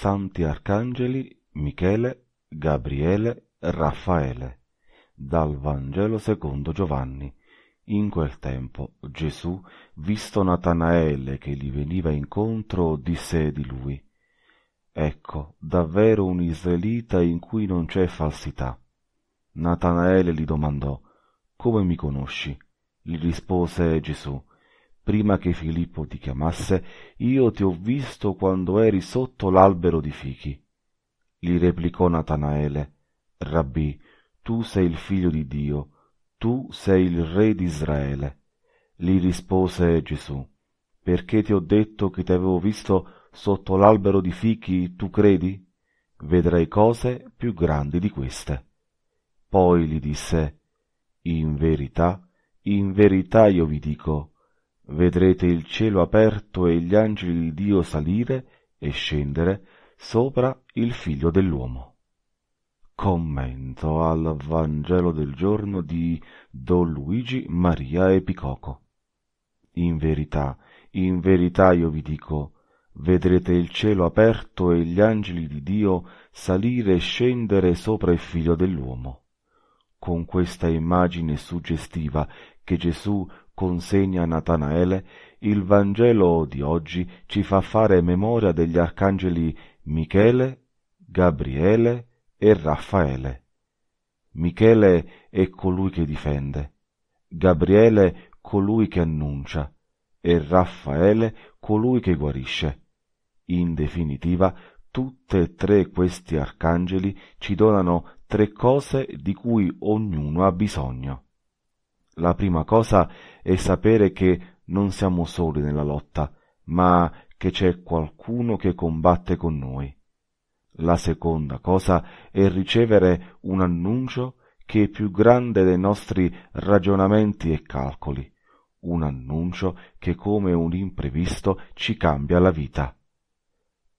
Santi Arcangeli Michele, Gabriele, Raffaele, dal Vangelo secondo Giovanni. In quel tempo Gesù, visto Natanaele che gli veniva incontro, disse di lui, Ecco, davvero un israelita in cui non c'è falsità. Natanaele gli domandò, Come mi conosci? Gli rispose Gesù, prima che Filippo ti chiamasse, io ti ho visto quando eri sotto l'albero di fichi. Gli replicò Natanaele, Rabbi, tu sei il figlio di Dio, tu sei il re di Israele. Gli rispose Gesù, perché ti ho detto che ti avevo visto sotto l'albero di fichi, tu credi? Vedrai cose più grandi di queste. Poi gli disse, In verità, in verità io vi dico, vedrete il cielo aperto e gli angeli di Dio salire e scendere sopra il figlio dell'uomo. Commento al Vangelo del giorno di Don Luigi Maria Epicoco. In verità, in verità io vi dico, vedrete il cielo aperto e gli angeli di Dio salire e scendere sopra il figlio dell'uomo. Con questa immagine suggestiva che Gesù consegna a Natanaele, il Vangelo di oggi ci fa fare memoria degli arcangeli Michele, Gabriele e Raffaele. Michele è colui che difende, Gabriele colui che annuncia e Raffaele colui che guarisce. In definitiva, tutte e tre questi arcangeli ci donano tre cose di cui ognuno ha bisogno. La prima cosa è sapere che non siamo soli nella lotta, ma che c'è qualcuno che combatte con noi. La seconda cosa è ricevere un annuncio che è più grande dei nostri ragionamenti e calcoli, un annuncio che come un imprevisto ci cambia la vita.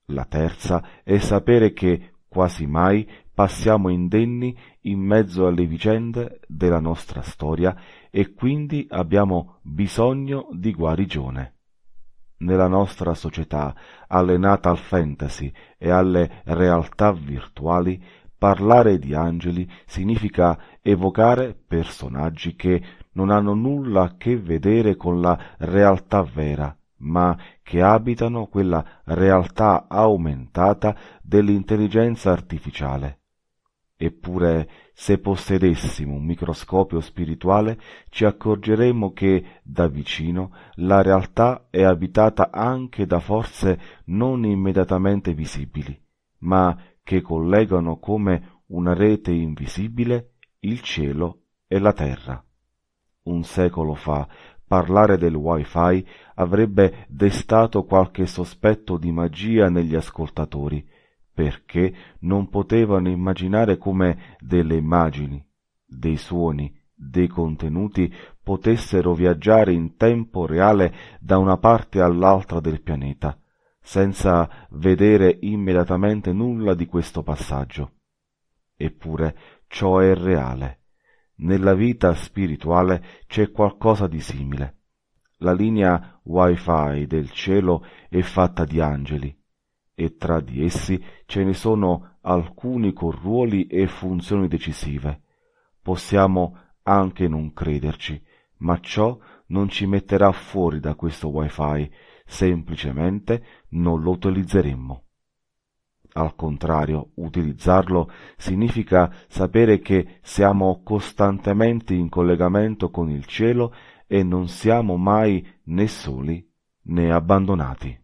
La terza è sapere che quasi mai passiamo indenni in mezzo alle vicende della nostra storia e quindi abbiamo bisogno di guarigione. Nella nostra società, allenata al fantasy e alle realtà virtuali, parlare di angeli significa evocare personaggi che non hanno nulla a che vedere con la realtà vera ma che abitano quella realtà aumentata dell'intelligenza artificiale. Eppure, se possedessimo un microscopio spirituale, ci accorgeremmo che, da vicino, la realtà è abitata anche da forze non immediatamente visibili, ma che collegano come una rete invisibile il cielo e la terra. Un secolo fa Parlare del wifi avrebbe destato qualche sospetto di magia negli ascoltatori, perché non potevano immaginare come delle immagini, dei suoni, dei contenuti potessero viaggiare in tempo reale da una parte all'altra del pianeta, senza vedere immediatamente nulla di questo passaggio. Eppure ciò è reale. Nella vita spirituale c'è qualcosa di simile. La linea wifi del cielo è fatta di angeli e tra di essi ce ne sono alcuni con ruoli e funzioni decisive. Possiamo anche non crederci, ma ciò non ci metterà fuori da questo wifi, semplicemente non lo utilizzeremmo. Al contrario, utilizzarlo significa sapere che siamo costantemente in collegamento con il cielo e non siamo mai né soli né abbandonati.